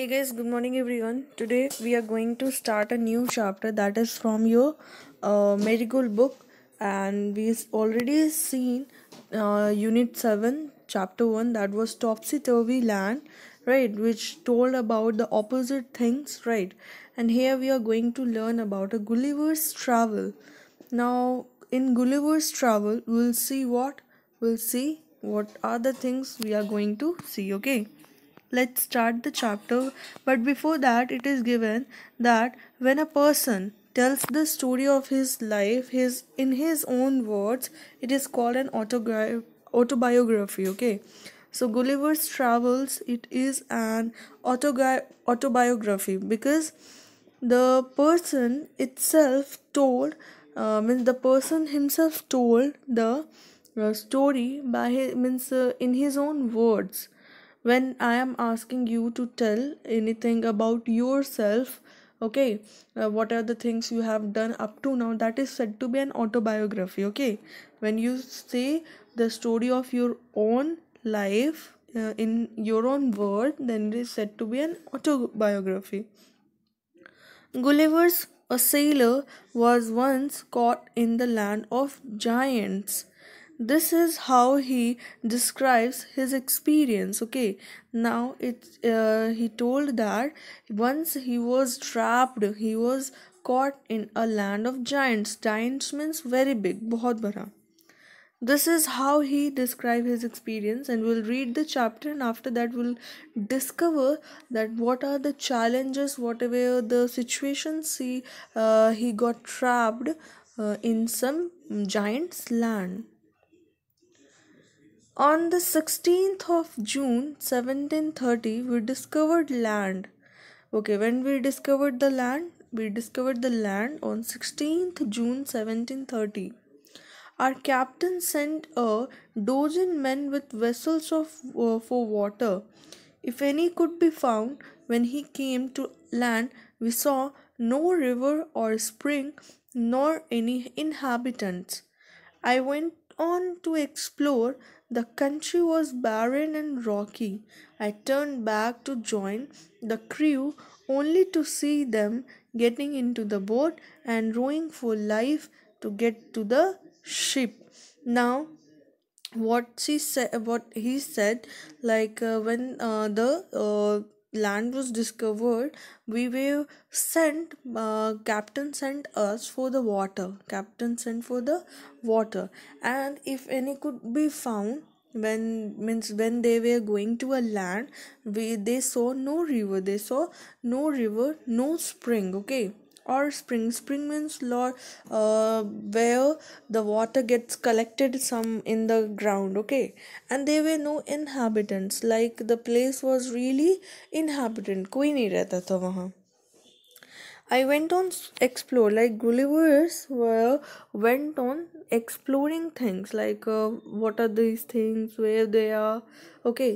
hey guys good morning everyone today we are going to start a new chapter that is from your uh, marigold book and we already seen uh, unit 7 chapter 1 that was topsy-turvy land right which told about the opposite things right and here we are going to learn about a gulliver's travel now in gulliver's travel we'll see what we'll see what are the things we are going to see okay let's start the chapter but before that it is given that when a person tells the story of his life his in his own words it is called an autobiography okay so gulliver's travels it is an autobiography because the person itself told uh, means the person himself told the uh, story by his, means uh, in his own words when i am asking you to tell anything about yourself okay uh, what are the things you have done up to now that is said to be an autobiography okay when you say the story of your own life uh, in your own word then it is said to be an autobiography gulliver's a sailor was once caught in the land of giants this is how he describes his experience okay now it uh, he told that once he was trapped he was caught in a land of giants giants means very big bahut bada this is how he described his experience and we'll read the chapter and after that we'll discover that what are the challenges whatever the situations he uh, he got trapped uh, in some giant's land on the 16th of June 1730, we discovered land. Okay, when we discovered the land, we discovered the land on 16th June 1730. Our captain sent a dozen men with vessels of uh, for water. If any could be found, when he came to land, we saw no river or spring, nor any inhabitants. I went on to explore the country was barren and rocky. I turned back to join the crew only to see them getting into the boat and rowing for life to get to the ship. Now, what she said, what he said, like uh, when uh, the uh, land was discovered we were sent uh, captain sent us for the water captain sent for the water and if any could be found when means when they were going to a land we they saw no river they saw no river no spring okay or spring spring means lord uh, where the water gets collected some in the ground okay and there were no inhabitants like the place was really inhabitant koi nahi rehta I went on explore like Gullivers were went on exploring things like uh, what are these things where they are okay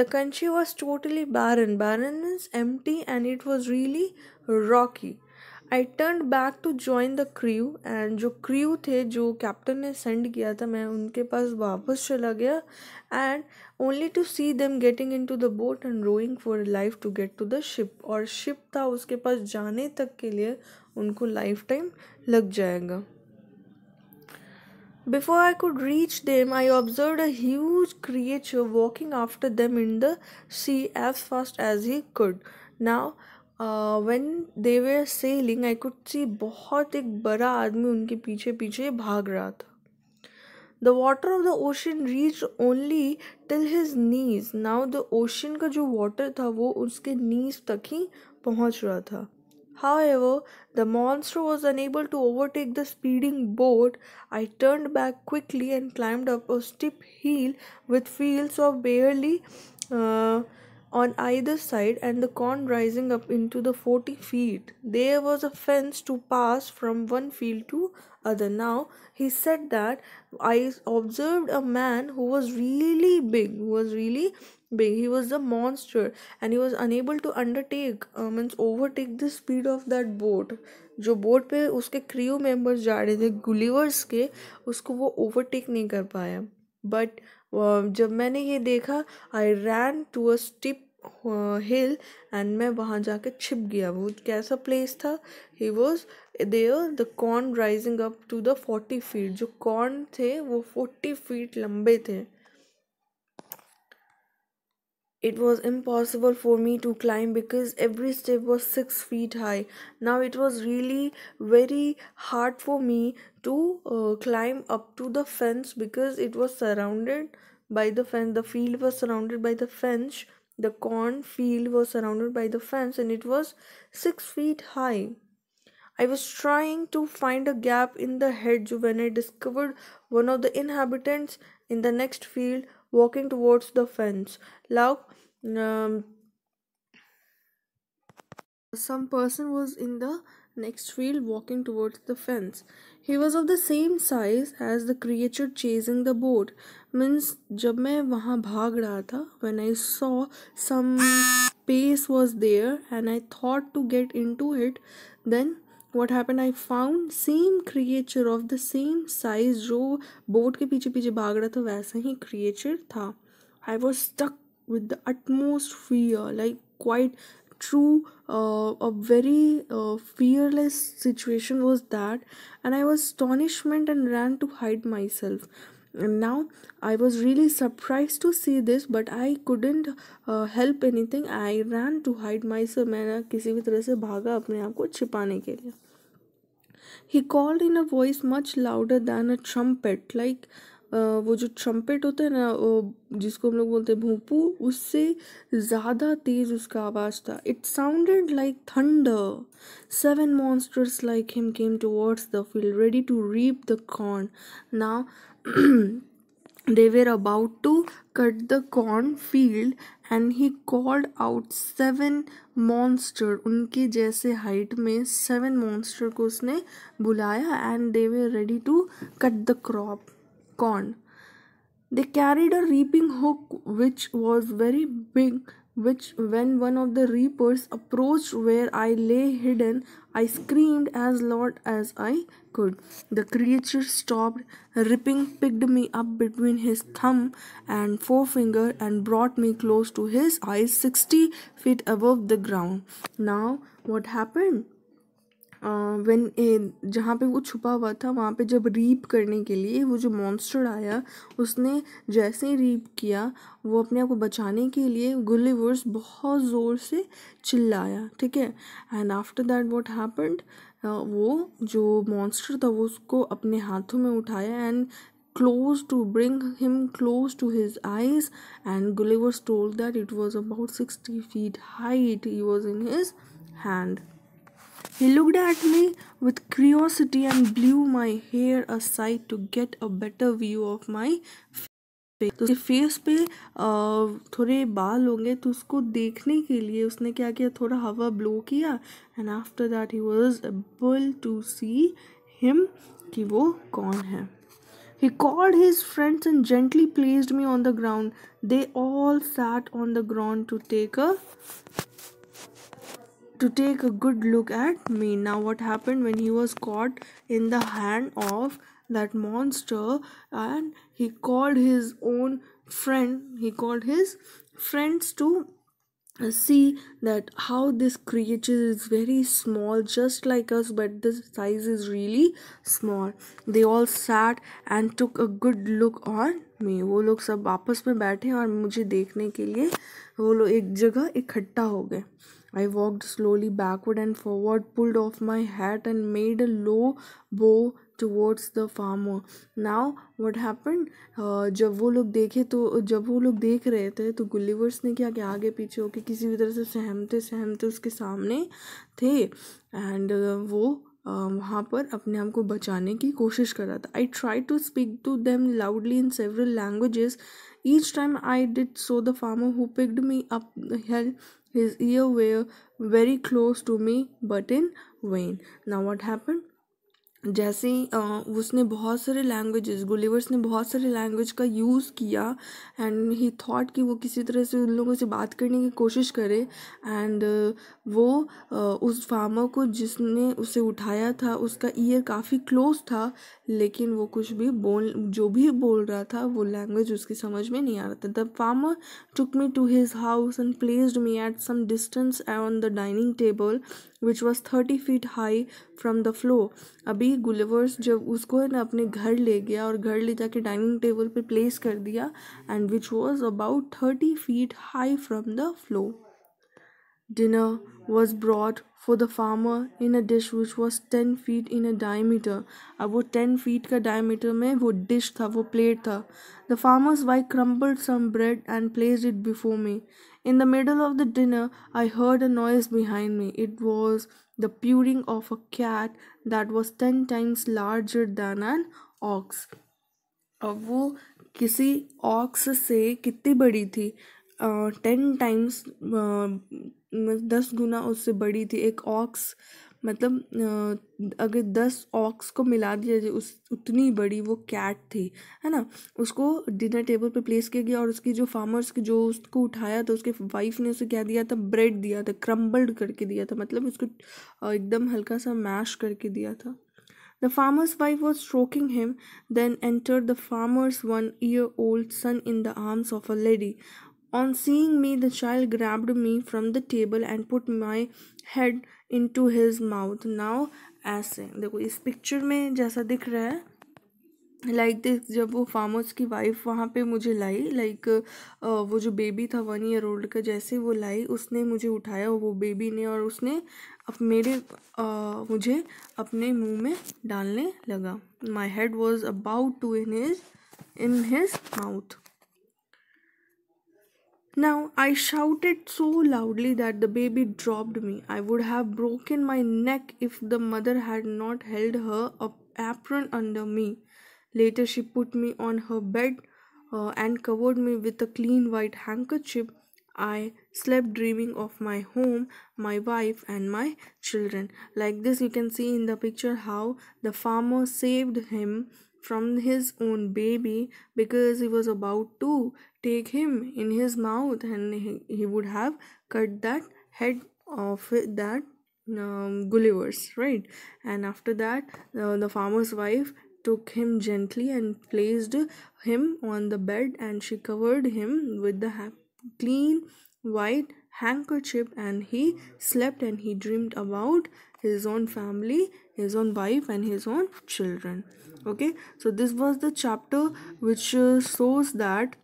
the country was totally barren barren means empty and it was really rocky I turn back to join the crew and जो crew थे जो captain ने send किया था मैं उनके पास वापस चला गया and only to see them getting into the boat and rowing for life to get to the ship और शिप था उसके पास जाने तक के लिए उनको लाइफ टाइम लग जाएगा before I could reach them I observe huge creature walking after them in the as fast as he as he when they were sailing I could see बहुत एक बड़ा आदमी उनके पीछे पीछे भाग रहा था the water of the ocean reach only till his knees now the ocean का जो वाटर था वो उसके नीज तक ही पहुँच रहा था however the monster was unable to overtake the speeding boat I turn back quickly and climb up steep hill with fields of barley on either side and the corn rising up into the 40 feet. There was a fence to pass from one field to other. Now he said that I observed a man who was really big, who was really big. He was a monster and he was unable to undertake, uh, means overtake the speed of that boat. जो boat पे उसके crew members जा रहे थे Gulliver's के उसको वो overtake नहीं कर पाया बट जब मैंने ये देखा आई ran to a स्टिप hill and मैं वहाँ जाके छिप गया वो कैसा प्लेस था he was there the corn rising up to the forty feet जो कॉर्न थे वो फोर्टी फीट लंबे थे It was impossible for me to climb because every step was 6 feet high. Now it was really very hard for me to uh, climb up to the fence because it was surrounded by the fence. The field was surrounded by the fence. The corn field was surrounded by the fence and it was 6 feet high. I was trying to find a gap in the hedge when I discovered one of the inhabitants in the next field walking towards the fence. Like, um, some person was in the next field walking towards the fence. He was of the same size as the creature chasing the boat. Means जब मैं वहाँ भाग रहा था when I saw some space was there and I thought to get into it then what happen I found same creature of the same size जो boat के पीछे पीछे भाग रहा था वैसा ही क्रिएचर था I was stuck with the utmost fear like quite true uh, a very uh, fearless situation was that and i was astonishment and ran to hide myself and now i was really surprised to see this but i couldn't uh, help anything i ran to hide myself I he called in a voice much louder than a trumpet like Uh, वो जो trumpet होता है ना वो जिसको हम लोग बोलते हैं भूपू उससे ज़्यादा तेज़ उसका आवाज़ था it sounded like thunder seven monsters like him came towards the field ready to reap they were about to cut the corn field and he called out seven monster unke jaise height mein seven monster ko usne bulaya and they were ready to cut the crop corn they carried a reaping hook which was very big which when one of the reapers approached where i lay hidden I screamed as loud as I could. The creature stopped ripping, picked me up between his thumb and forefinger, and brought me close to his eyes, 60 feet above the ground. Now, what happened? When जहाँ पे वो छुपा हुआ था वहाँ पे जब reap करने के लिए वो जो मॉन्स्टर आया उसने जैसे ही रीप किया वो अपने आप को बचाने के लिए गुल्लीवर्स बहुत ज़ोर से चिल्लाया ठीक है and after that what happened वो जो मॉन्स्टर था वो उसको अपने हाथों में उठाया and close to bring him close to his eyes and gulliver's told that it was about 60 feet high it was in his hand He looked at me with curiosity and blew my hair aside to get a better view of my face तो face पे थोड़े बाल होंगे तो उसको देखने के लिए उसने क्या किया थोड़ा हवा ब्लो किया and after that he was able to see him कि वो कौन है He called his friends and gently placed me on the ground. They all sat on the ground to take a to take a good look at me. Now, what happened when he was caught in the hand of that monster and he called his own friend, he called his friends to see that how this creature is very small just like us but the size is really small they all sat and took a good look on me wo log sab aapas mein baithe aur mujhe dekhne ke liye wo log ek jagah ikhatta ho gaye I walked slowly backward and forward, pulled off my hat, and made a low bow the the Now, what happened? Uh, जब वो लोग देखे तो जब वो लोग देख रहे थे तो गुल्लीवर्स ने क्या क्या आगे पीछे होके किसी भी तरह से सहमते सहमते उसके सामने थे एंड uh, वो uh, वहाँ पर अपने आप को बचाने की कोशिश कर रहा था I try to speak to them loudly in several languages each time I did so the farmer who picked me up his ear were very close to me but in vain now what happened जैसे उसने बहुत सारे languages Gulliver's ने बहुत सारे language का use किया and he thought कि वो किसी तरह से उन लोगों से बात करने की कोशिश करे एंड वो उस फार्मर को जिसने उसे उठाया था उसका ईयर काफ़ी क्लोज था लेकिन वो कुछ भी बोल जो भी बोल रहा था वो लैंग्वेज उसकी समझ में नहीं आ रहा था the farmer took me to his house and placed me at some distance on the dining table which was thirty feet high from the floor अभी गुलेवर्स जब उसको है ना अपने घर ले गया और घर ले जाके डाइनिंग टेबल पे प्लेस कर दिया and which was about thirty feet high from the floor dinner was brought for the farmer in a dish which was 10 feet in a diameter. Ab wo 10 feet ka diameter mein wo dish tha, wo plate tha. The farmer's wife crumbled some bread and placed it before me. In the middle of the dinner, I heard a noise behind me. It was the purring of a cat that was 10 times larger than an ox. Ab wo kisi ox se kitni badi thi? Ten times दस गुना उससे बड़ी थी एक aux मतलब अगर दस aux को मिला दिया जाए उस उतनी बड़ी वो कैट थी है ना उसको डिनर टेबल पे प्लेस किया गया और उसकी जो फार्मर्स की जो उसको उठाया था उसके वाइफ ने उसे क्या दिया था ब्रेड दिया था क्रम्बल्ड करके दिया था मतलब उसको एकदम हल्का सा मैश करके दिया था the farmer's wife was stroking him then enter the farmer's one year old son in the arms of a lady On seeing me, the child grabbed me from the table and put my head into his mouth. Now ऐसे देखो इस picture में जैसा दिख रहा है like like this जब वो फार्म हाउस की वाइफ वहाँ पे मुझे लाई लाइक like, वो जो बेबी था वन ईयर ओल्ड का जैसे वो लाई उसने मुझे उठाया वो बेबी ने और उसने अब मेरे आ, मुझे अपने मुंह में डालने लगा my head was about to in his in his mouth Now, I shouted so loudly that the baby dropped me. I would have broken my neck if the mother had not held her apron under me. Later, she put me on her bed uh, and covered me with a clean white handkerchief I slept dreaming of my home, my wife, and my children. Like this, you can see in the picture how the farmer saved him from his own baby because he was about to take him in his mouth and he, he would have cut that head of that um, Gulliver's, right? And after that, uh, the farmer's wife took him gently and placed him on the bed and she covered him with the clean white handkerchief and he slept and he dreamed about his own family his own wife and his own children okay so this was the chapter which uh, shows that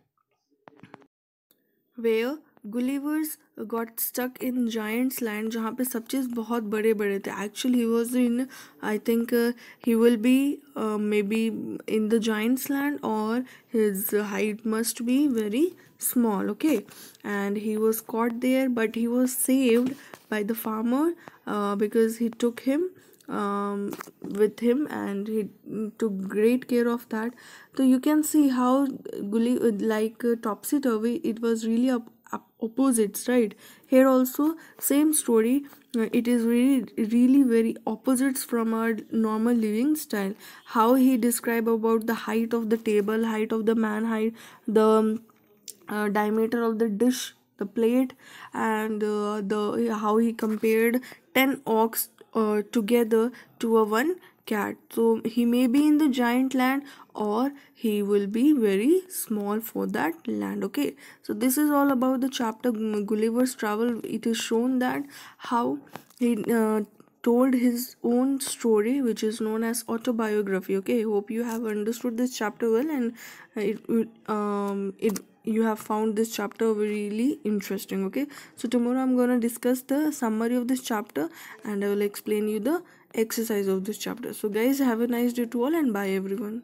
where gulliver's got stuck in giants land जहाँ पे सब चीज बहुत बड़े बड़े थे actual he was in I think he will be may be in the giants land और his height must be very small okay and he was caught there but he was saved by the farmer because he took him with him and and he took great care of that so you can see how gully like uh, topsy turvy it was opposites right here also same story uh, it is really really very opposites from our normal living style how he describe about the height of the table height of the man height the um, uh, diameter of the dish the plate and uh, the how he compared 10 ox uh, together to a one cat so he may be in the giant land or he will be very small for that land okay so this is all about the chapter um, gulliver's travel it is shown that how he uh, told his own story which is known as autobiography okay hope you have understood this chapter well and it um it you have found this chapter really interesting okay so tomorrow i'm gonna discuss the summary of this chapter and i will explain you the exercise of this chapter so guys have a nice day to all and bye everyone